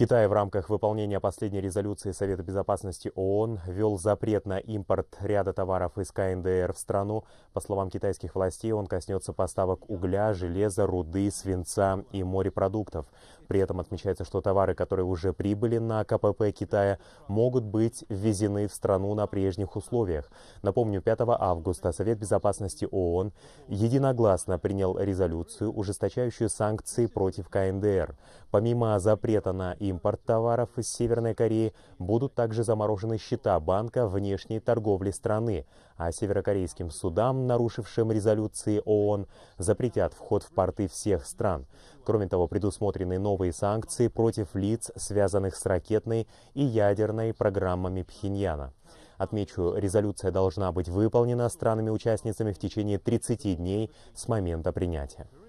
Китай в рамках выполнения последней резолюции Совета Безопасности ООН ввел запрет на импорт ряда товаров из КНДР в страну. По словам китайских властей, он коснется поставок угля, железа, руды, свинца и морепродуктов. При этом отмечается, что товары, которые уже прибыли на КПП Китая, могут быть ввезены в страну на прежних условиях. Напомню, 5 августа Совет Безопасности ООН единогласно принял резолюцию, ужесточающую санкции против КНДР. Помимо запрета на импорт товаров из Северной Кореи, будут также заморожены счета банка внешней торговли страны, а северокорейским судам, нарушившим резолюции ООН, запретят вход в порты всех стран. Кроме того, предусмотрены новые новые санкции против лиц, связанных с ракетной и ядерной программами Пхеньяна. Отмечу, резолюция должна быть выполнена странами-участницами в течение 30 дней с момента принятия.